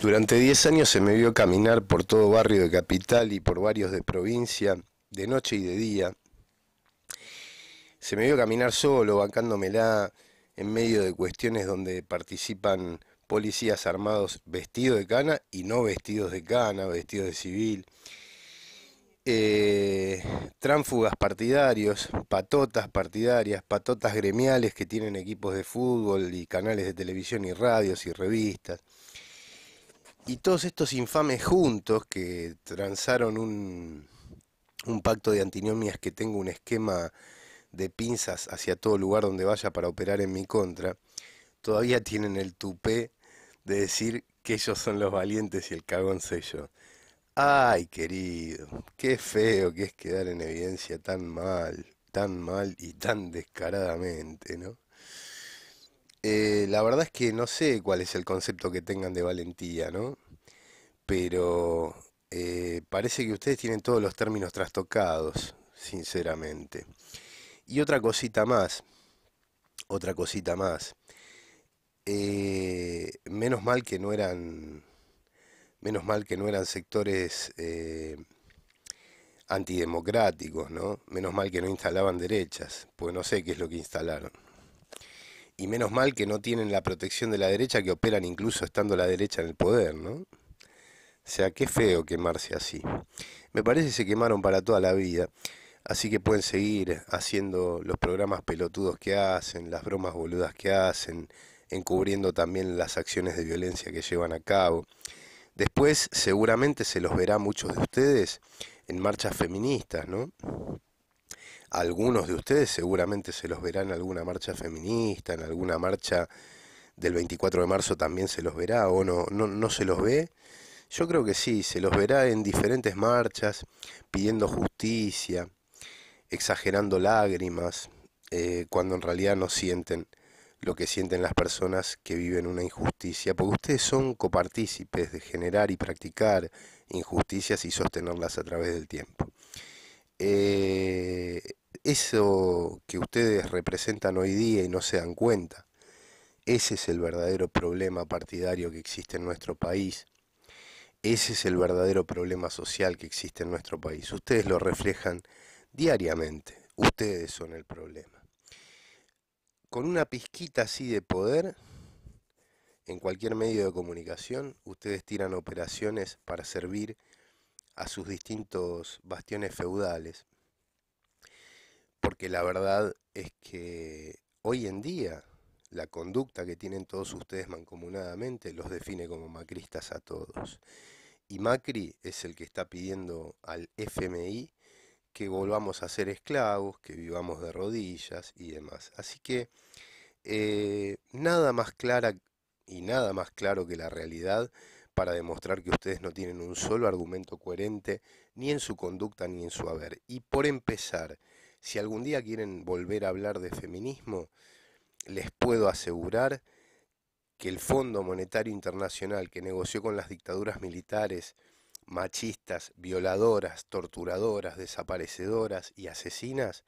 Durante 10 años se me vio caminar por todo barrio de capital y por varios de provincia, de noche y de día. Se me vio caminar solo, bancándomela en medio de cuestiones donde participan policías armados vestidos de cana y no vestidos de cana, vestidos de civil. Eh, tránfugas partidarios, patotas partidarias, patotas gremiales que tienen equipos de fútbol y canales de televisión y radios y revistas. Y todos estos infames juntos que tranzaron un, un pacto de antinomias que tengo un esquema de pinzas hacia todo lugar donde vaya para operar en mi contra, todavía tienen el tupé de decir que ellos son los valientes y el cagón soy yo. Ay, querido, qué feo que es quedar en evidencia tan mal, tan mal y tan descaradamente, ¿no? Eh, la verdad es que no sé cuál es el concepto que tengan de valentía, ¿no? Pero eh, parece que ustedes tienen todos los términos trastocados, sinceramente. Y otra cosita más, otra cosita más. Eh, menos mal que no eran, menos mal que no eran sectores antidemocráticos, ¿no? Menos mal que no instalaban derechas, pues no sé qué es lo que instalaron y menos mal que no tienen la protección de la derecha que operan incluso estando la derecha en el poder, ¿no? O sea, qué feo quemarse así. Me parece que se quemaron para toda la vida, así que pueden seguir haciendo los programas pelotudos que hacen, las bromas boludas que hacen, encubriendo también las acciones de violencia que llevan a cabo. Después seguramente se los verá muchos de ustedes en marchas feministas, ¿no? Algunos de ustedes seguramente se los verán en alguna marcha feminista, en alguna marcha del 24 de marzo también se los verá o no, no, no se los ve. Yo creo que sí, se los verá en diferentes marchas, pidiendo justicia, exagerando lágrimas, eh, cuando en realidad no sienten lo que sienten las personas que viven una injusticia, porque ustedes son copartícipes de generar y practicar injusticias y sostenerlas a través del tiempo. Eh, eso que ustedes representan hoy día y no se dan cuenta, ese es el verdadero problema partidario que existe en nuestro país. Ese es el verdadero problema social que existe en nuestro país. Ustedes lo reflejan diariamente. Ustedes son el problema. Con una pizquita así de poder, en cualquier medio de comunicación, ustedes tiran operaciones para servir a sus distintos bastiones feudales porque la verdad es que hoy en día la conducta que tienen todos ustedes mancomunadamente los define como macristas a todos. Y Macri es el que está pidiendo al FMI que volvamos a ser esclavos, que vivamos de rodillas y demás. Así que eh, nada más clara y nada más claro que la realidad para demostrar que ustedes no tienen un solo argumento coherente ni en su conducta ni en su haber. Y por empezar, si algún día quieren volver a hablar de feminismo, les puedo asegurar que el Fondo Monetario Internacional que negoció con las dictaduras militares machistas, violadoras, torturadoras, desaparecedoras y asesinas,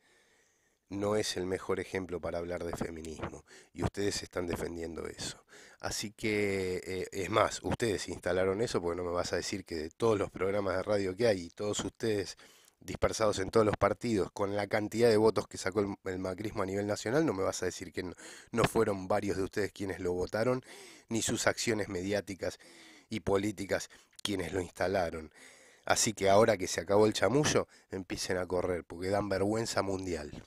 no es el mejor ejemplo para hablar de feminismo. Y ustedes están defendiendo eso. Así que, eh, es más, ustedes instalaron eso porque no me vas a decir que de todos los programas de radio que hay y todos ustedes dispersados en todos los partidos, con la cantidad de votos que sacó el, macrismo a nivel nacional, no me vas a decir que no, no, fueron varios de ustedes quienes lo votaron, ni sus acciones mediáticas y políticas quienes lo instalaron. Así que ahora que se acabó el chamullo, empiecen a correr, porque dan vergüenza mundial.